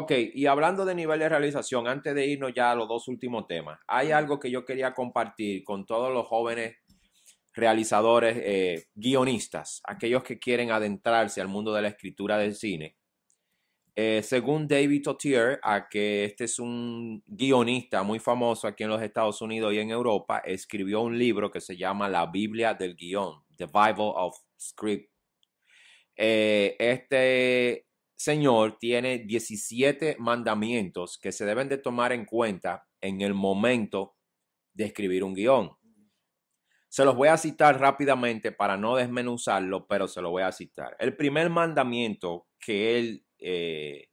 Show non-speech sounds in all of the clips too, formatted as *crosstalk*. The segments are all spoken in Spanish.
Ok, y hablando de nivel de realización, antes de irnos ya a los dos últimos temas, hay algo que yo quería compartir con todos los jóvenes realizadores, eh, guionistas, aquellos que quieren adentrarse al mundo de la escritura del cine. Eh, según David Tautier, a que este es un guionista muy famoso aquí en los Estados Unidos y en Europa, escribió un libro que se llama La Biblia del Guión, The Bible of Script. Eh, este Señor tiene 17 mandamientos que se deben de tomar en cuenta en el momento de escribir un guión. Se los voy a citar rápidamente para no desmenuzarlo, pero se los voy a citar. El primer mandamiento que él eh,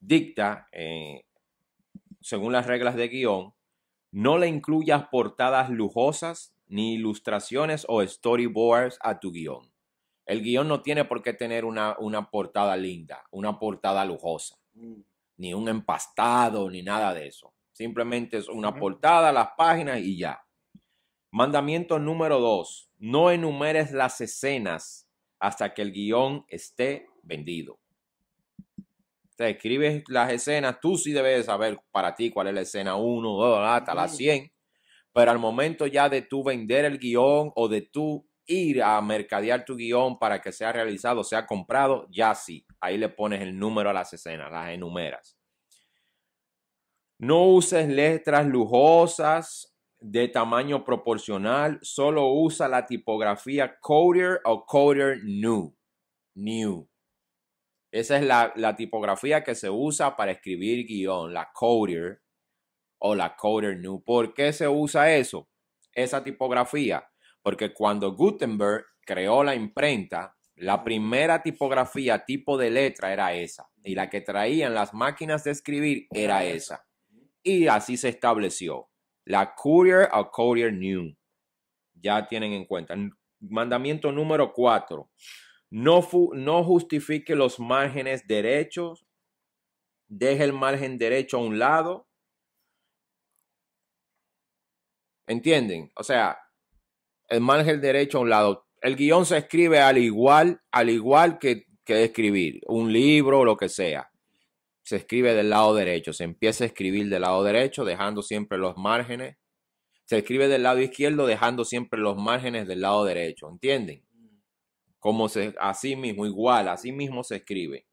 dicta, eh, según las reglas de guión, no le incluyas portadas lujosas ni ilustraciones o storyboards a tu guión. El guión no tiene por qué tener una, portada linda, una portada lujosa, mm. ni un empastado, ni nada de eso. Simplemente es una portada, las páginas y ya. Mandamiento número dos, no enumeres las escenas hasta que el guión esté vendido. Te escribes las escenas, tú sí debes saber para ti cuál es la escena 1, 2, hasta la 100, pero al momento ya de tú vender el guión o de tú ir a mercadear tu guión para que sea realizado, sea comprado, ya sí. Ahí le pones el número a las escenas, las enumeras. No uses letras lujosas de tamaño proporcional, solo usa la tipografía Coder o Coder New. New. Esa es la, la tipografía que se usa para escribir guión, la Coder o la Coder New. ¿Por qué se usa eso? Esa tipografía porque cuando Gutenberg creó la imprenta, la primera tipografía, tipo de letra era esa. Y la que traían las máquinas de escribir era esa. Y así se estableció. La Courier o Courier New. Ya tienen en cuenta. Mandamiento número cuatro. No, no justifique los márgenes derechos. Deje el margen derecho a un lado. ¿Entienden? O sea, el margen derecho a un lado. El guión se escribe al igual, al igual que, escribir un libro o lo que sea. Se escribe del lado derecho, se empieza a escribir del lado derecho, dejando siempre los márgenes. Se escribe del lado izquierdo, dejando siempre los márgenes del lado derecho. ¿Entienden? Como se, así mismo, igual, así mismo se escribe.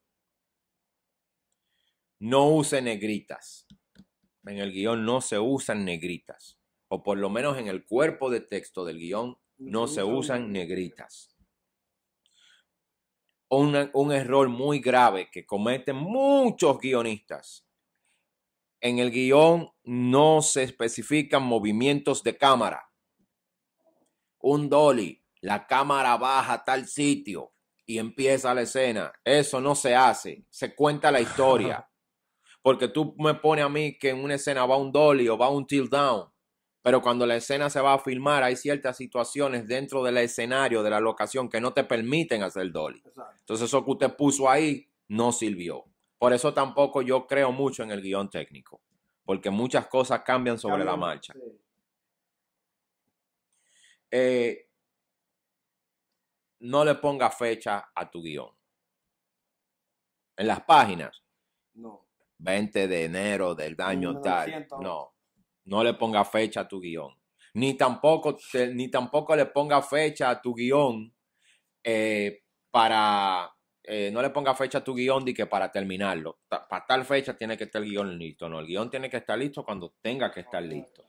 No use negritas. En el guión no se usan negritas o por lo menos en el cuerpo de texto del guión, no se usan negritas. un error muy grave que cometen muchos guionistas. En el guión no se especifican movimientos de cámara. Un dolly, la cámara baja a tal sitio y empieza la escena. Eso no se hace, se cuenta la historia. *laughs* Porque tú me pones a mí que en una escena va un dolly o va un tilt down pero cuando la escena se va a filmar, hay ciertas situaciones dentro del escenario, de la locación, que no te permiten hacer dolly. Entonces eso que usted puso ahí no sirvió. Por eso tampoco yo creo mucho en el guión técnico, porque muchas cosas cambian sobre la marcha. Eh, no le ponga fecha a tu guión. En las páginas. No. 20 de enero del año tal. No no le ponga fecha a tu guión. Ni tampoco, ni tampoco le ponga fecha a tu guión eh, para. Eh, no le ponga fecha a tu guión de que para terminarlo. para tal fecha tiene que estar el guión listo. No, el guión tiene que estar listo cuando tenga que estar listo.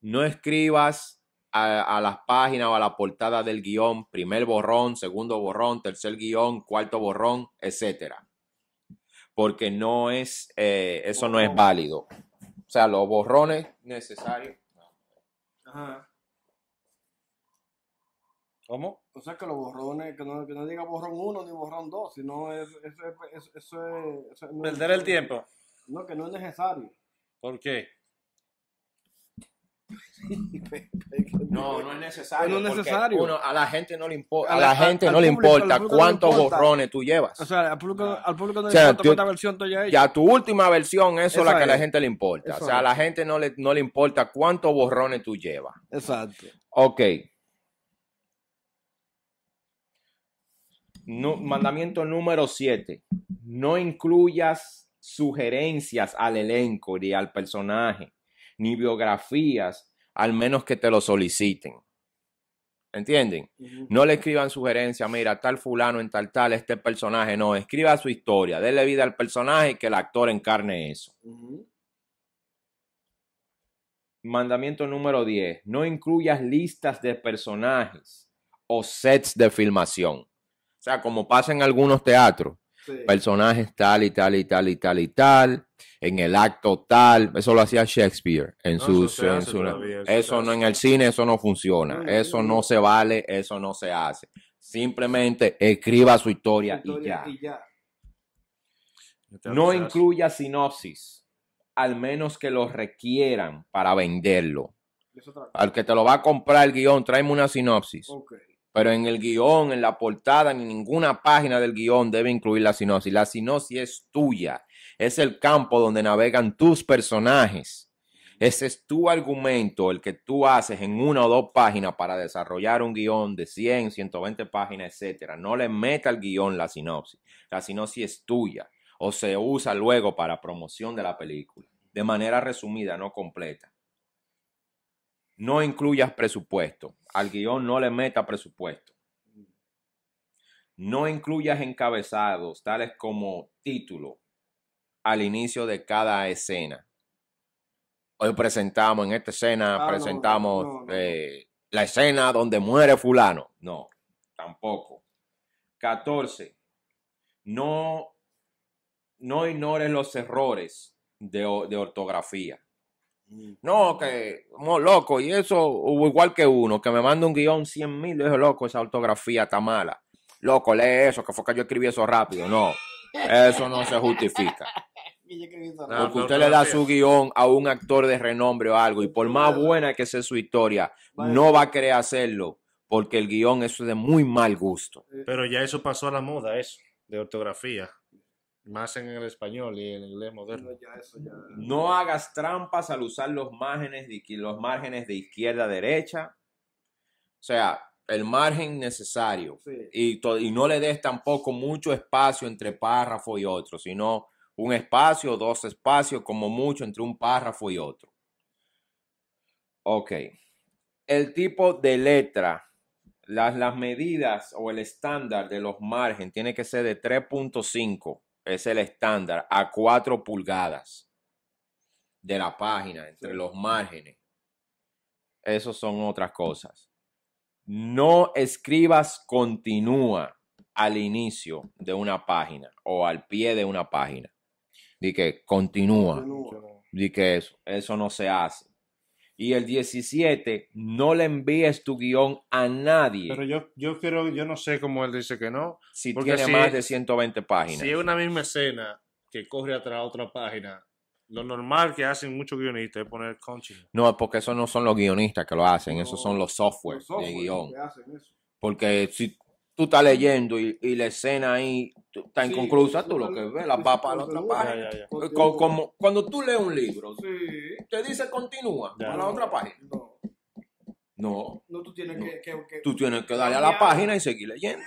No escribas a, a las páginas o a la portada del guión, primer borrón, segundo borrón, tercer guión, cuarto borrón, etcétera porque no es, eh, eso no es válido. O sea, los borrones necesarios. Ajá. ¿Cómo? O sea, que los borrones, que no, que no diga borrón 1 ni borrón 2, sino es, eso, es, eso, es, Perder el tiempo. No, que no es necesario. ¿Por qué? No, no es necesario. a la gente no le importa. A la, cuántos borrones tú llevas. O sea, al público, no le importa cuánta versión Ya tu última versión, eso es la que a la gente le importa. o sea, a la gente no le, no le importa cuántos borrones tú llevas. Exacto. Ok. mandamiento número 7. No incluyas sugerencias al elenco y al personaje ni biografías, al menos que te lo soliciten. ¿Entienden? No le escriban sugerencias, mira, tal fulano en tal tal, este personaje, no, escriba su historia, déle vida al personaje y que el actor encarne eso. Mandamiento número 10. No incluyas listas de personajes o sets de filmación. O sea, como pasa en algunos teatros, personajes tal y tal y tal y tal y tal, en el acto tal. Eso lo hacía Shakespeare en su, eso no en el cine, eso no funciona. Mm, eso mm. no se vale, eso no se hace. Simplemente escriba su historia, y ya. No incluya sinopsis, al menos que lo requieran para venderlo. Al que te lo va a comprar el guión, tráeme una sinopsis pero en el guión, en la portada, ni ninguna página del guión debe incluir la sinopsis. La sinopsis es tuya, es el campo donde navegan tus personajes. Ese es tu argumento, el que tú haces en una o dos páginas para desarrollar un guión de 100, 120 páginas, etcétera. No le meta al guión la sinopsis. La sinopsis es tuya o se usa luego para promoción de la película, de manera resumida, no completa no incluyas presupuesto. Al guión no le meta presupuesto. No incluyas encabezados tales como título al inicio de cada escena. Hoy presentamos, en esta escena, ah, presentamos eh, la escena donde muere fulano. No, tampoco. 14. No, no ignores los errores de ortografía no, que como loco, y eso igual que uno, que me manda un guión 100 mil, le loco, esa ortografía está mala. Loco, lee eso, que fue que yo escribí eso rápido. No, eso no se justifica. *laughs* porque usted le da su guión a un actor de renombre o algo, y por más buena que sea su historia, no va a querer hacerlo, porque el guión es de muy mal gusto. Eh. Pero ya eso pasó a la moda, eso, de ortografía más en el español y en el inglés moderno. No, hagas trampas al usar los márgenes, de, izquierda a derecha. O sea, el margen necesario. Y, no le des tampoco mucho espacio entre párrafo y otro, sino un espacio, dos espacios, como mucho entre un párrafo y otro. Ok. El tipo de letra, las, las medidas o el estándar de los márgenes tiene que ser de 3.5 es el estándar, a cuatro pulgadas de la página, entre los márgenes. Eso son otras cosas. No escribas continúa al inicio de una página o al pie de una página. Di que continúa. continúa. Di que eso, eso no se hace. Y el 17, no le envíes tu guión a nadie. Pero yo, yo quiero, yo no sé cómo él dice que no. Si tiene más de 120 páginas. Si es una misma escena que corre atrás a otra página, lo normal que hacen muchos guionistas es poner conchis. No, porque esos no son los guionistas que lo hacen, esos son los softwares software de guión. Porque si tú estás leyendo y, la escena ahí está inconclusa, tú lo que ves, la papa a la otra página. Como, cuando tú lees un libro, sí te dice continúa a la otra página. No. No. tú tienes que, Tú tienes que darle a la página y seguir leyendo.